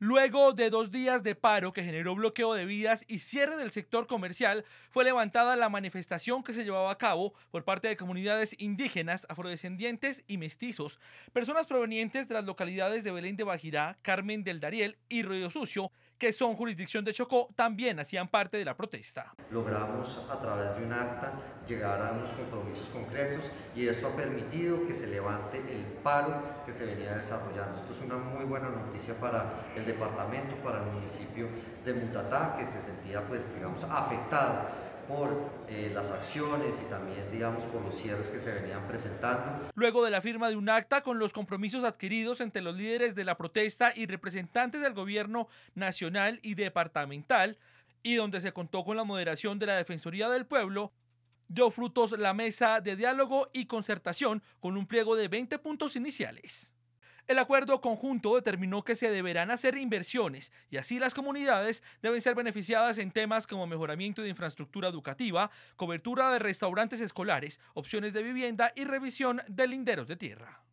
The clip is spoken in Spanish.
Luego de dos días de paro que generó bloqueo de vidas y cierre del sector comercial, fue levantada la manifestación que se llevaba a cabo por parte de comunidades indígenas, afrodescendientes y mestizos, personas provenientes de las localidades de Belén de Bajirá, Carmen del Dariel y Río Sucio, que son jurisdicción de Chocó, también hacían parte de la protesta. Logramos a través de un acta llegar a unos compromisos concretos y esto ha permitido que se levante el paro que se venía desarrollando. Esto es una muy buena noticia para departamento, para el municipio de Mutatá, que se sentía pues digamos afectado por eh, las acciones y también, digamos, por los cierres que se venían presentando. Luego de la firma de un acta con los compromisos adquiridos entre los líderes de la protesta y representantes del gobierno nacional y departamental, y donde se contó con la moderación de la Defensoría del Pueblo, dio frutos la mesa de diálogo y concertación con un pliego de 20 puntos iniciales. El acuerdo conjunto determinó que se deberán hacer inversiones y así las comunidades deben ser beneficiadas en temas como mejoramiento de infraestructura educativa, cobertura de restaurantes escolares, opciones de vivienda y revisión de linderos de tierra.